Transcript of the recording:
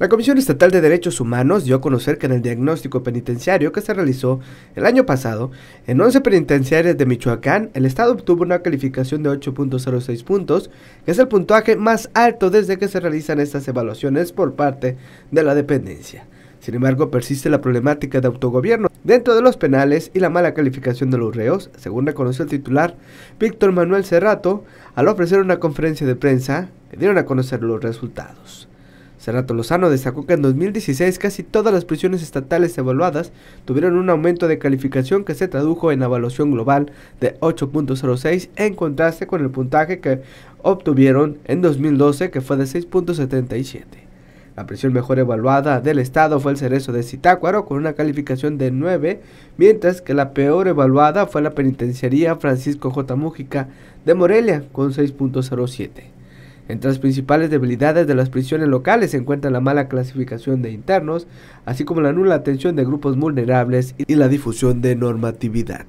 La Comisión Estatal de Derechos Humanos dio a conocer que en el diagnóstico penitenciario que se realizó el año pasado, en 11 penitenciarias de Michoacán, el Estado obtuvo una calificación de 8.06 puntos, que es el puntaje más alto desde que se realizan estas evaluaciones por parte de la dependencia. Sin embargo, persiste la problemática de autogobierno dentro de los penales y la mala calificación de los reos, según reconoció el titular Víctor Manuel Cerrato al ofrecer una conferencia de prensa que dieron a conocer los resultados. Serrato Lozano destacó que en 2016 casi todas las prisiones estatales evaluadas tuvieron un aumento de calificación que se tradujo en evaluación global de 8.06 en contraste con el puntaje que obtuvieron en 2012 que fue de 6.77. La prisión mejor evaluada del estado fue el Cerezo de Citácuaro, con una calificación de 9, mientras que la peor evaluada fue la penitenciaría Francisco J. Mújica de Morelia con 6.07. Entre las principales debilidades de las prisiones locales se encuentra la mala clasificación de internos, así como la nula atención de grupos vulnerables y la difusión de normatividad.